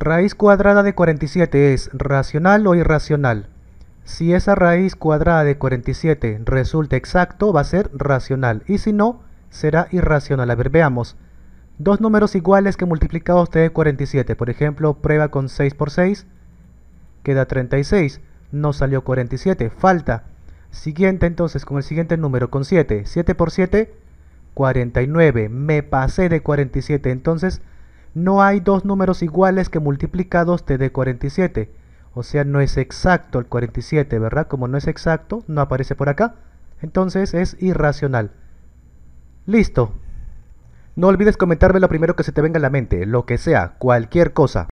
Raíz cuadrada de 47 es racional o irracional. Si esa raíz cuadrada de 47 resulta exacto, va a ser racional. Y si no, será irracional. A ver, veamos. Dos números iguales que multiplicados te dé 47. Por ejemplo, prueba con 6 por 6. Queda 36. No salió 47. Falta. Siguiente entonces con el siguiente número, con 7. 7 por 7, 49. Me pasé de 47. Entonces no hay dos números iguales que multiplicados te dé 47. O sea, no es exacto el 47, ¿verdad? Como no es exacto, no aparece por acá. Entonces es irracional. Listo. No olvides comentarme lo primero que se te venga a la mente, lo que sea, cualquier cosa.